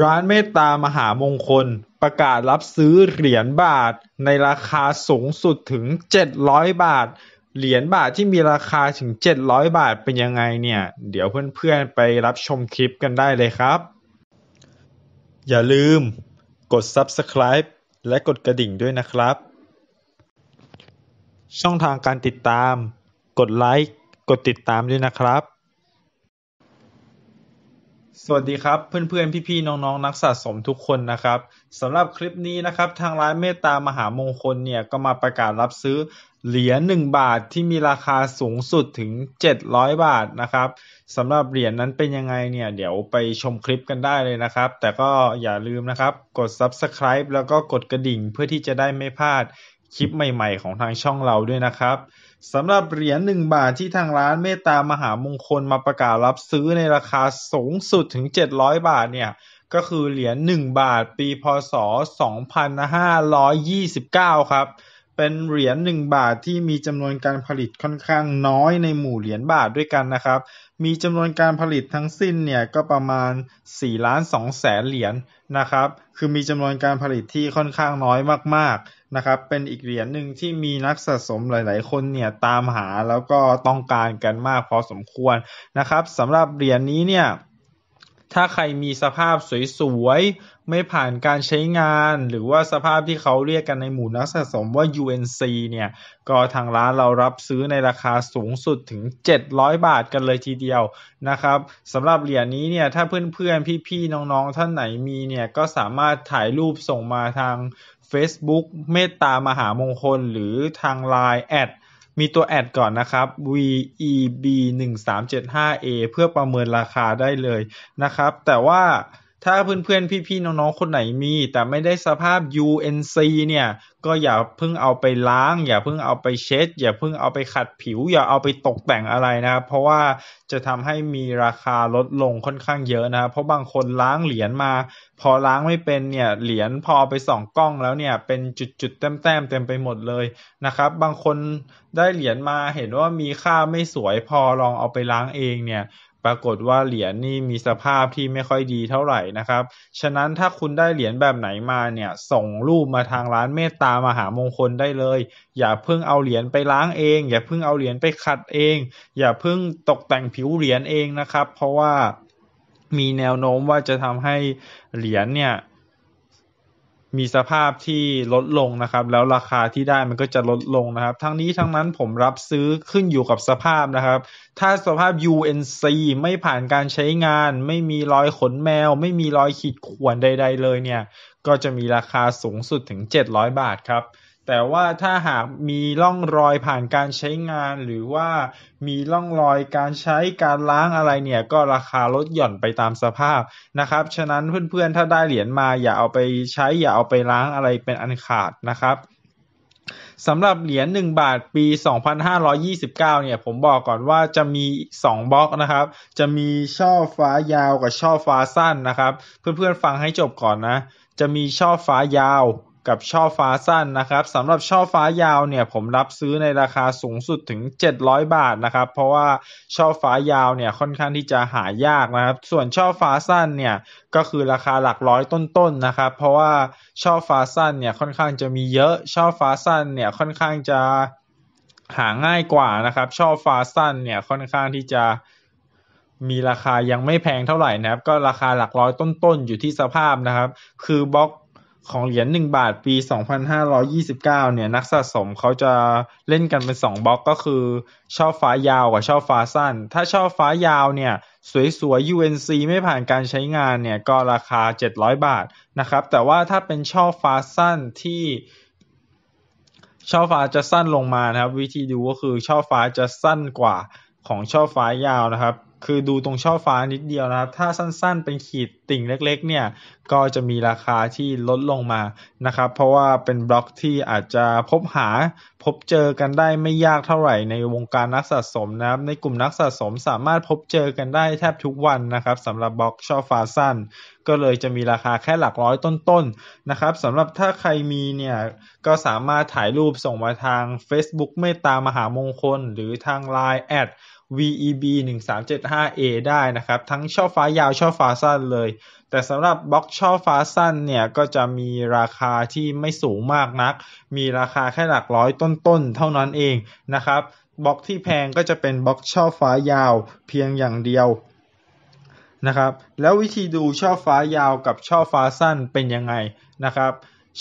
ร้านเมตตามหามงคลประกาศรับซื้อเหรียญบาทในราคาสูงสุดถึง 700 บาท เหรียญบาทที่มีราคาถึง 700 บาทเป็นยังไงเนี่ย เดี๋ยวเพื่อนๆ ไปรับชมคลิปกันได้เลยครับ อย่าลืมกด subscribe และกดกระดิ่งด้วยนะครับ ช่องทางการติดตาม กดไลค์ กดติดตามด้วยนะครับสวัสดีครับเพื่อนๆ พี่ๆ น้องๆนักสะสมทุกคนนะครับสำหรับคลิปนี้นะครับ ทางร้านเมตตามหามงคลเนี่ย ก็มาประกาศรับซื้อเหรียญ1บาทที่มีราคาสูงสุดถึง 700 บาทนะครับสำหรับเหรียญนนั้นเป็นยังไงเนี่ย เดี๋ยวไปชมคลิปกันได้เลยนะครับ แต่ก็อย่าลืมนะครับกด Subscribe แล้วก็กดกระดิ่งเพื่อที่จะได้ไม่พลาดคลิปใหม่ๆ ของทางช่องเราด้วยนะครับสำหรับเหรียญหนึ่งบาทที่ทางร้านเมตตามหามงคลมาประกาศรับซื้อในราคาสูงสุดถึง700บาทเนี่ยก็คือเหรียญหนึ่งบาท ปีพศ 2529ครับเป็นเหรียญหนึ่งบาทที่มีจำนวนการผลิตค่อนข้างน้อยในหมู่เหรียญบาทด้วยกันนะครับมีจำนวนการผลิตทั้งสิ้นเนี่ยก็ประมาณ4ล้าน2แสนเหรียญนะครับคือมีจำนวนการผลิตที่ค่อนข้างน้อยมาก ๆนะครับ เป็นอีกเหรียญหนึ่งที่มีนักสะสมหลาย ๆ คนเนี่ย ตามหาแล้วก็ต้องการกันมากพอสมควรนะครับ สำหรับเหรียญนนี้เนี่ยถ้าใครมีสภาพสวยๆ ไม่ผ่านการใช้งาน หรือว่าสภาพที่เขาเรียกกันในหมู่นักสะสมว่า UNC เนี่ย ก็ทางร้านเรารับซื้อในราคาสูงสุดถึง 700 บาทกันเลยทีเดียว นะครับสำหรับเหรียญนี้เนี่ย ถ้าเพื่อนๆ พี่ๆ น้องๆ ท่านไหนมีเนี่ย ก็สามารถถ่ายรูปส่งมาทาง Facebook เมตตามหามงคล หรือทาง Line@ แอดมีตัวแอดก่อนนะครับ VEB 1 3 7 5 A เพื่อประเมินราคาได้เลยนะครับ แต่ว่าถ้าเพื่อนๆพี่ๆน้องๆคนไหนมีแต่ไม่ได้สภาพ UNC เนี่ย ก็อย่าเพิ่งเอาไปล้างอย่าเพิ่งเอาไปเช็ดอย่าเพิ่งเอาไปขัดผิว อย่าเอาไปตกแต่งอะไรนะครับเพราะว่าจะทำให้มีราคาลดลงค่อนข้างเยอะนะครับเพราะบางคนล้างเหรียญมา พอล้างไม่เป็นเนี่ยเหรียญพอไปส่องกล้องแล้วเนี่ยเป็นจุดๆแต้มๆเต็มไปหมดเลยนะครับบางคนได้เหรียญมาเห็นว่ามีค่าไม่สวยพอลองเอาไปล้างเองเนี่ยปรากฏว่าเหรียญนี่มีสภาพที่ไม่ค่อยดีเท่าไหร่นะครับ ฉะนั้นถ้าคุณได้เหรียญแบบไหนมาเนี่ย ส่งรูปมาทางร้านเมตตามหามงคลได้เลย อย่าเพิ่งเอาเหรียญไปล้างเอง อย่าเพิ่งเอาเหรียญไปขัดเอง อย่าเพิ่งตกแต่งผิวเหรียญเองนะครับ เพราะว่ามีแนวโน้มว่าจะทำให้เหรียญเนี่ยมีสภาพที่ลดลงนะครับ แล้วราคาที่ได้มันก็จะลดลงนะครับ ทั้งนี้ทั้งนั้นผมรับซื้อขึ้นอยู่กับสภาพนะครับ ถ้าสภาพ UNC ไม่ผ่านการใช้งาน ไม่มีรอยขนแมว ไม่มีรอยขีดข่วนใดๆเลยเนี่ย ก็จะมีราคาสูงสุดถึง 700 บาทครับแต่ว่าถ้าหากมีร่องรอยผ่านการใช้งานหรือว่ามีร่องรอยการใช้การล้างอะไรเนี่ยก็ราคาลดหย่อนไปตามสภาพ นะครับ ฉะนั้นเพื่อนๆถ้าได้เหรียญมาอย่าเอาไปใช้อย่าเอาไปล้างอะไรเป็นอันขาดนะครับสำหรับเหรียญ1บาทปี 2529เนี่ยผมบอกก่อนว่าจะมี 2บล็อกนะครับ จะมีช่อฟ้ายาวกับช่อฟ้าสั้นนะครับเพื่อนๆฟังให้จบก่อนนะจะมีช่อฟ้ายาวกับช่อฟ้าสั้นนะครับสำหรับช่อฟ้ายาวเนี่ยผมรับซื้อในราคาสูงสุดถึง 700 บาทนะครับ เพราะว่าช่อฟ้ายาวเนี่ยค่อนข้างที่จะหายากนะครับส่วนช่อฟ้าสั้นเนี่ยก็คือราคาหลักร้อยต้นๆนนะครับ เพราะว่าช่อฟ้าสั้นเนี่ยค่อนข้างจะมีเยอะช่อฟ้าสั้นเนี่ยค่อนข้างจะหาง่ายกว่านะครับช่อฟ้าสั้นเนี่ยค่อนข้างที่จะมีราคายังไม่แพงเท่าไหร่นะครับก็ราคาหลักร้อยต้นๆอยู่ที่สภาพนะครับ คือบล็อกของเหรียญหนึ่งบาทปีสองพันห้าร้อยี่สิบเก้าเนี่ยนักสะสมเขาจะเล่นกันเป็นสองบล็อกก็คือช่อฟ้ายาวกับช่อฟ้าสั้น ถ้าช่อฟ้ายาวเนี่ยสวยๆ UNC ไม่ผ่านการใช้งานเนี่ยก็ราคาเจ็ดร้อยบาทนะครับ แต่ว่าถ้าเป็นช่อฟ้าสั้นที่ช่อฟ้าจะสั้นลงมานะครับ วิธีดูก็คือช่อฟ้าจะสั้นกว่าของช่อฟ้ายาวนะครับคือดูตรงช่อฟ้านิดเดียวนะครับถ้าสั้น ๆเป็นขีดติ่งเล็ก ๆ เนี่ยก็จะมีราคาที่ลดลงมานะครับ เพราะว่าเป็นบล็อกที่อาจจะพบหา พบเจอกันได้ไม่ยากเท่าไหร่ ในวงการนักสะสมนะครับ ในกลุ่มนักสะสมสามารถพบเจอกันได้แทบทุกวันนะครับสำหรับบล็อกช่อฟ้าสั้นก็เลยจะมีราคาแค่หลักร้อยต้นๆ นะครับสำหรับถ้าใครมีเนี่ย ก็สามารถถ่ายรูปส่งมาทาง Facebook เมตตา มหามงคลหรือทาง Line แอด VEB 1 3 7 5 A ได้นะครับ ทั้งช่อฟ้ายาวช่อฟ้าสั้นเลย แต่สำหรับบล็อกช่อฟ้าสั้นเนี่ย ก็จะมีราคาที่ไม่สูงมากนัก มีราคาแค่หลักร้อยต้นๆ เท่านั้นเองนะครับ บล็อกที่แพงก็จะเป็นบล็อกช่อฟ้ายาวเพียงอย่างเดียวนะครับแล้ววิธีดูช่อฟ้ายาวกับช่อฟ้าสั้นเป็นยังไงนะครับ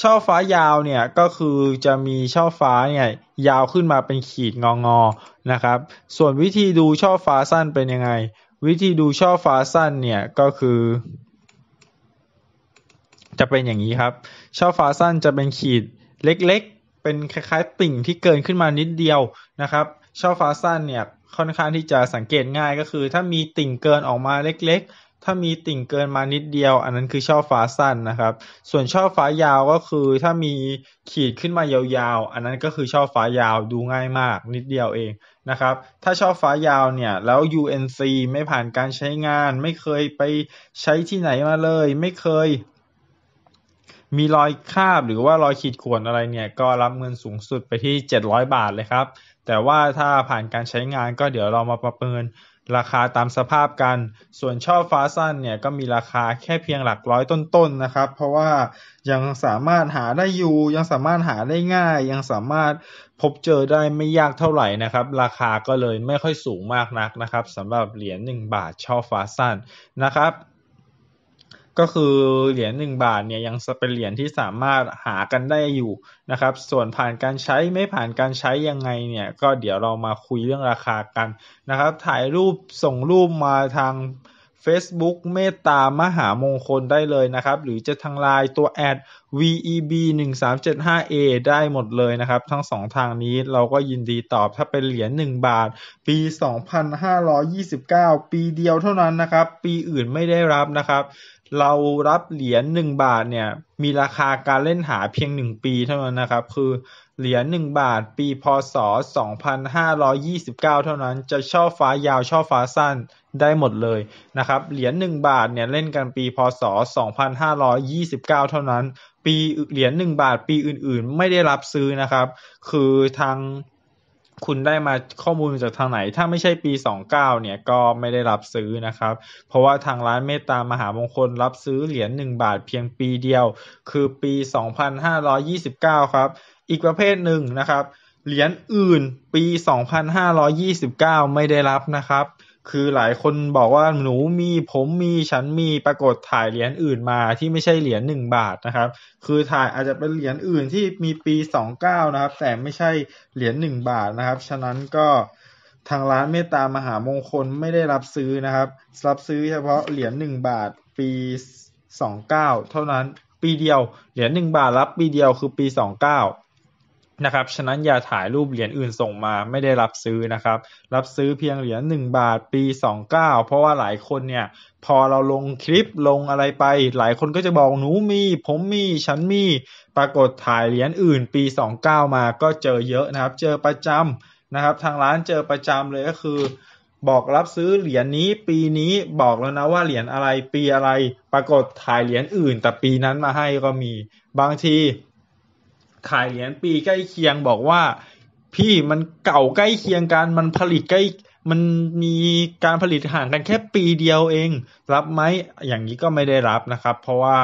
ช่อฟ้ายาวเนี่ยก็คือจะมีช่อฟ้าเนี่ยยาวขึ้นมาเป็นขีดงองอนะครับส่วนวิธีดูช่อฟ้าสั้นเป็นยังไง วิธีดูช่อฟ้าสั้นเนี่ยก็คือ จะเป็นอย่างนี้ครับช่อฟ้าสั้นจะเป็นขีดเล็กๆ เป็นคล้ายๆติ่งที่เกินขึ้นมานิดเดียวนะครับช่อฟ้าสั้นเนี่ยค่อนข้างที่จะสังเกตง่ายก็คือ ถ้ามีติ่งเกินออกมาเล็ก ๆ ถ้ามีติ่งเกินมานิดเดียวอันนั้นคือช่อฟ้าสั้นนะครับ ส่วนช่อฟ้ายาวก็คือถ้ามีขีดขึ้นมายาวๆ อันนั้นก็คือช่อฟ้ายาวดูง่ายมาก นิดเดียวเองนะครับ ถ้าช่อฟ้ายาวเนี่ยแล้ว UNC ไม่ผ่านการใช้งาน ไม่เคยไปใช้ที่ไหนมาเลย ไม่เคย มีรอยคาบหรือว่ารอยขีดข่วนอะไรเนี่ย ก็รับเงินสูงสุดไปที่700บาทเลยครับแต่ว่าถ้าผ่านการใช้งานก็เดี๋ยวเรามาประเมิน ราคาตามสภาพกัน ส่วนช่อฟ้าสั้นเนี่ยก็มีราคาแค่เพียงหลักร้อยต้นๆนนะครับ เพราะว่ายังสามารถหาได้อยู่ ยังสามารถหาได้ง่าย ยังสามารถพบเจอได้ไม่ยากเท่าไหร่นะครับ ราคาก็เลยไม่ค่อยสูงมากนักนะครับสำหรับเหรียญ1บาทช่อฟ้าสั้นนะครับก็คือเหรียญหนึ่งบาทเนี่ยยังเป็นเหรียญที่สามารถหากันได้อยู่นะครับส่วนผ่านการใช้ไม่ผ่านการใช้ยังไงเนี่ย ก็เดี๋ยวเรามาคุยเรื่องราคากันนะครับถ่ายรูปส่งรูปมาทาง Facebook เมตตามหามงคลได้เลยนะครับหรือจะทางไลน์ตัวแอด VEB 1 3 7 5 A ได้หมดเลยนะครับ ทั้งสองทางนี้เราก็ยินดีตอบถ้าเป็นเหรียญ1บาท ปี 2529 ปีเดียวเท่านั้นนะครับ ปีอื่นไม่ได้รับนะครับ เรารับเหรียญ1บาทเนี่ยมีราคาการเล่นหาเพียง 1 ปีเท่านั้นนะครับคือเหรียญ1บาทปีพศ2529เท่านั้น จะชอบฟ้ายาวชอบฟ้าสั้นได้หมดเลยนะครับ เหรียญ1บาทเนี่ยเล่นกันปีพศ2529เท่านั้นปีเหรียญหนึ่งบาทปีอื่นๆไม่ได้รับซื้อนะครับ คือทางคุณได้มาข้อมูลจากทางไหน ถ้าไม่ใช่ปี 29 เนี่ยก็ไม่ได้รับซื้อนะครับ เพราะว่าทางร้านเมตตามหามงคลรับซื้อเหรียญ1บาทเพียงปีเดียว คือปี 2529 ครับ อีกประเภทหนึ่งนะครับเหรียญอื่นปี 2529 ไม่ได้รับนะครับคือหลายคนบอกว่าหนูมีผมมี ฉันมีปรากฏถ่ายเหรียญอื่นมา ที่ไม่ใช่เหรียญหนึ่งบาทนะครับ คือถ่ายอาจจะเป็นเหรียญอื่นที่มีปีสองเก้านะครับ แต่ไม่ใช่เหรียญหนึ่งบาทนะครับฉะนั้นก็ทางร้านเมตตามหามงคลไม่ได้รับซื้อนะครับรับซื้อเฉพาะเหรียญหนึ่งบาทปีสองเก้าเท่านั้นปีเดียวเหรียญหนึ่งบาท รับปีเดียวคือปีสองเก้านะครับ ฉะนั้นอย่าถ่ายรูปเหรียญอื่นส่งมา ไม่ได้รับซื้อนะครับ รับซื้อเพียงเหรียญ1บาทปี 29 เพราะว่าหลายคนเนี่ยพอเราลงคลิปลงอะไรไป หลายคนก็จะบอกหนูมี ผมมีฉันมี ปรากฏถ่ายเหรียญอื่นปี 29 มา ก็เจอเยอะนะครับ เจอประจำนะครับ ทางร้านเจอประจำเลยก็คือ บอกรับซื้อเหรียญนี้ปีนี้บอกแล้วนะว่าเหรียญอะไรปีอะไร ปรากฏถ่ายเหรียญอื่น แต่ปีนั้นมาให้ก็มีบางทีขายเหรียญปีใกล้เคียงบอกว่าพี่มันเก่าใกล้เคียงกันมันผลิตใกล้มันมีการผลิตห่างกันแค่ปีเดียวเอง รับไหมอย่างนี้ก็ไม่ได้รับนะครับ เพราะว่า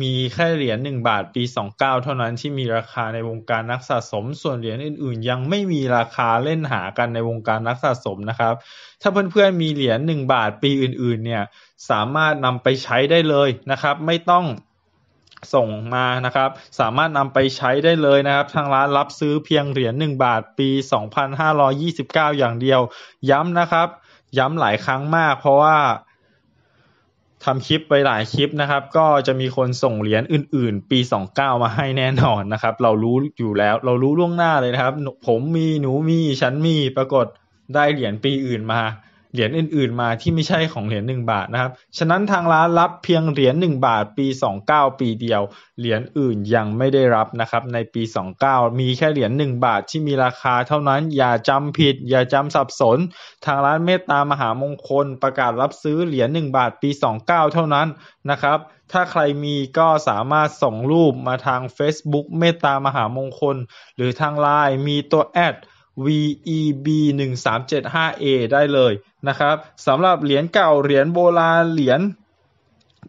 มีแค่เหรียญหนึ่งบาทปีสองเก้าเท่านั้นที่มีราคาในวงการนักสะสม ส่วนเหรียญอื่นๆ ยังไม่มีราคาเล่นหากันในวงการนักสะสมนะครับ ถ้าเพื่อนๆมีเหรียญหนึ่งบาทปีอื่น ๆ เนี่ยสามารถนำไปใช้ได้เลยนะครับ ไม่ต้องส่งมานะครับ สามารถนำไปใช้ได้เลยนะครับทางร้านรับซื้อเพียงเหรียญ1บาท ปี 2529 อย่างเดียว ย้ำนะครับ ย้ำหลายครั้งมากเพราะว่าทำคลิปไปหลายคลิปนะครับ ก็จะมีคนส่งเหรียญอื่นๆ ปี 29มาให้แน่นอนนะครับ เรารู้อยู่แล้ว เรารู้ล่วงหน้าเลยนะครับ ผมมีหนูมีฉันมีปรากฏได้เหรียญปีอื่นมาเหรียญอื่นๆมาที่ไม่ใช่ของเหรียญหนึ่งบาทนะครับ ฉะนั้นทางร้านรับเพียงเหรียญหนึ่งบาทปีสองเก้าปีเดียว เหรียญอื่นยังไม่ได้รับนะครับในปีสองเก้ามีแค่เหรียญหนึ่งบาทที่มีราคาเท่านั้นอย่าจำผิด อย่าจำสับสน ทางร้านเมตตามหามงคล ประกาศรับซื้อเหรียญหนึ่งบาท ปีส้าเท่านั้นนะครับถ้าใครมีก็สามารถส่งรูปมาทาง Facebook เมตตามหามงคล หรือทางไลน์มีตัวแอด VEB 1 3 7 5 A ได้เลยนะครับสำหรับเหรียญเก่าเหรียญโบราณเหรียญ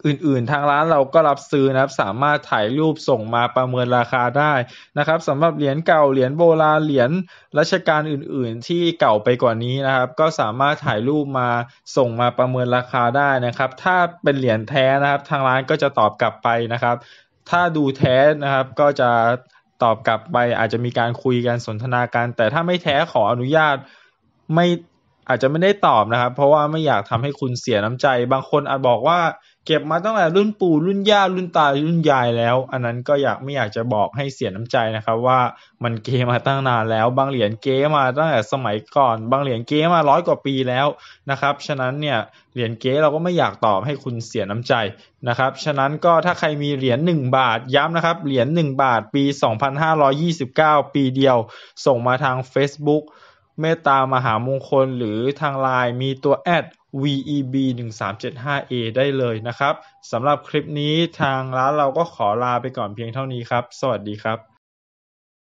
อื่นๆ ทางร้านเราก็รับซื้อนะครับ สามารถถ่ายรูปส่งมาประเมินราคาได้นะครับสำหรับเหรียญเก่าเหรียญโบราณเหรียญรัชกาลอื่นๆที่เก่าไปกว่านี้นะครับ ก็สามารถถ่ายรูปมาส่งมาประเมินราคาได้นะครับ ถ้าเป็นเหรียญแท้นะครับทางร้านก็จะตอบกลับไปนะครับ ถ้าดูแท้นะครับก็จะตอบกลับไปอาจจะมีการคุยกันสนทนากัน แต่ถ้าไม่แท้ขออนุญาตไม่อาจจะไม่ได้ตอบนะครับ เพราะว่าไม่อยากทำให้คุณเสียน้ำใจ บางคนอาจบอกว่าเก็บมาตั้งแต่รุ่นปู่รุ่นย่ารุ่นตารุ่นยายแล้ว อันนั้นก็อยากไม่อยากจะบอกให้เสียน้ำใจนะครับว่ามันเกมาตั้งนานแล้ว บางเหรียญเกมาตั้งแต่สมัยก่อน บางเหรียญเกมาร้อยกว่าปีแล้วนะครับฉะนั้นเนี่ยเหรียญเกเราก็ไม่อยากตอบให้คุณเสียน้ำใจนะครับฉะนั้นก็ถ้าใครมีเหรียญ1บาทย้ำนะครับ เหรียญ1บาทปี 2529 ปีเดียว ส่งมาทาง Facebook เมตตามหามงคลหรือทางไลน์มีตัวแอด VEB 1 3 7 5 A ได้เลยนะครับสำหรับคลิปนี้ทางร้านเราก็ขอลาไปก่อนเพียงเท่านี้ครับ สวัสดีครับ